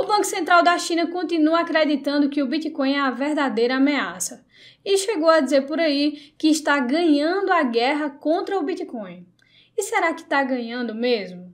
O Banco Central da China continua acreditando que o Bitcoin é a verdadeira ameaça e chegou a dizer por aí que está ganhando a guerra contra o Bitcoin. E será que está ganhando mesmo?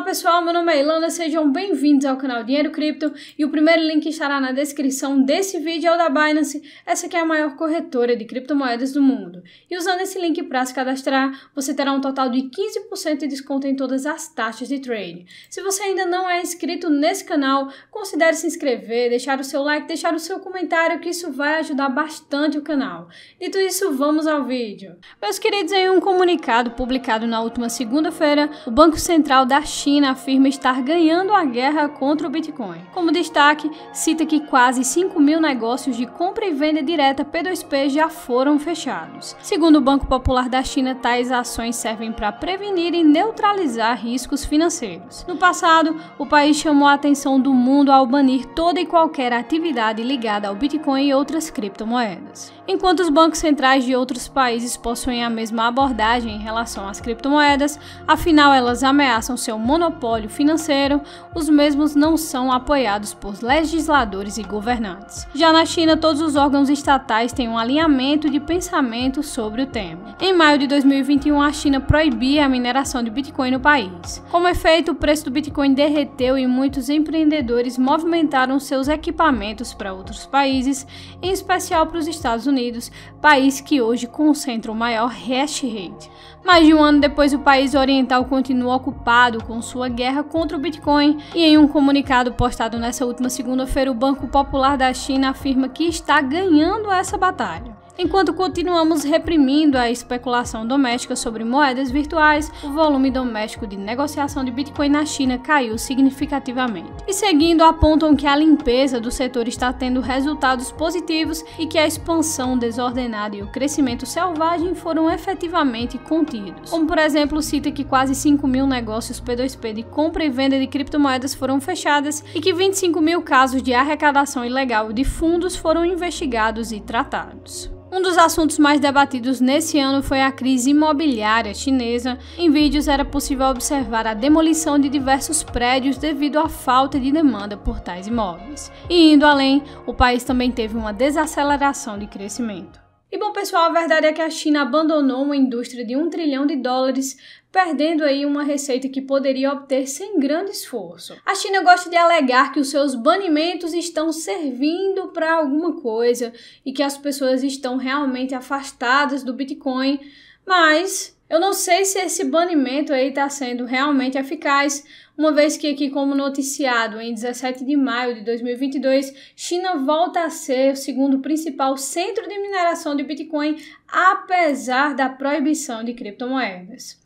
Olá pessoal, meu nome é Ilana, sejam bem-vindos ao canal Dinheiro Cripto e o primeiro link estará na descrição desse vídeo é o da Binance, essa que é a maior corretora de criptomoedas do mundo. E usando esse link para se cadastrar, você terá um total de 15% de desconto em todas as taxas de trade. Se você ainda não é inscrito nesse canal, considere se inscrever, deixar o seu like, deixar o seu comentário que isso vai ajudar bastante o canal. Dito isso, vamos ao vídeo. Meus queridos, em um comunicado publicado na última segunda-feira, o Banco Central da China China afirma estar ganhando a guerra contra o Bitcoin. Como destaque, cita que quase 5 mil negócios de compra e venda direta P2P já foram fechados. Segundo o Banco Popular da China, tais ações servem para prevenir e neutralizar riscos financeiros. No passado, o país chamou a atenção do mundo ao banir toda e qualquer atividade ligada ao Bitcoin e outras criptomoedas. Enquanto os bancos centrais de outros países possuem a mesma abordagem em relação às criptomoedas, afinal elas ameaçam seu monopólio financeiro, os mesmos não são apoiados por legisladores e governantes. Já na China, todos os órgãos estatais têm um alinhamento de pensamento sobre o tema. Em maio de 2021, a China proibia a mineração de Bitcoin no país. Como efeito, o preço do Bitcoin derreteu e muitos empreendedores movimentaram seus equipamentos para outros países, em especial para os Estados Unidos, país que hoje concentra o maior hash rate. Mais de um ano depois, o país oriental continua ocupado com sua guerra contra o Bitcoin, e em um comunicado postado nesta última segunda-feira, o Banco Popular da China afirma que está ganhando essa batalha. Enquanto continuamos reprimindo a especulação doméstica sobre moedas virtuais, o volume doméstico de negociação de Bitcoin na China caiu significativamente. E seguindo, apontam que a limpeza do setor está tendo resultados positivos e que a expansão desordenada e o crescimento selvagem foram efetivamente contidos. Como, por exemplo, cita que quase 5 mil negócios P2P de compra e venda de criptomoedas foram fechadas e que 25 mil casos de arrecadação ilegal de fundos foram investigados e tratados. Um dos assuntos mais debatidos nesse ano foi a crise imobiliária chinesa. Em vídeos era possível observar a demolição de diversos prédios devido à falta de demanda por tais imóveis. E indo além, o país também teve uma desaceleração de crescimento. E bom, pessoal, a verdade é que a China abandonou uma indústria de um trilhão de dólares, perdendo aí uma receita que poderia obter sem grande esforço. A China gosta de alegar que os seus banimentos estão servindo para alguma coisa e que as pessoas estão realmente afastadas do Bitcoin, mas eu não sei se esse banimento aí está sendo realmente eficaz, uma vez que aqui como noticiado em 17 de maio de 2022, China volta a ser o segundo principal centro de mineração de Bitcoin, apesar da proibição de criptomoedas.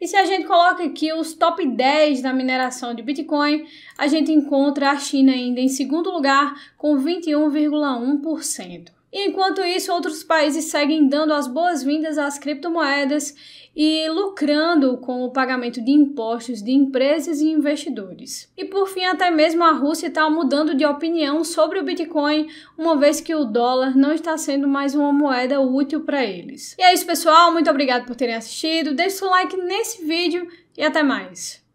E se a gente coloca aqui os top 10 da mineração de Bitcoin, a gente encontra a China ainda em segundo lugar com 21,1%. Enquanto isso, outros países seguem dando as boas-vindas às criptomoedas e lucrando com o pagamento de impostos de empresas e investidores. E por fim, até mesmo a Rússia está mudando de opinião sobre o Bitcoin, uma vez que o dólar não está sendo mais uma moeda útil para eles. E é isso, pessoal. Muito obrigado por terem assistido. Deixe seu like nesse vídeo e até mais.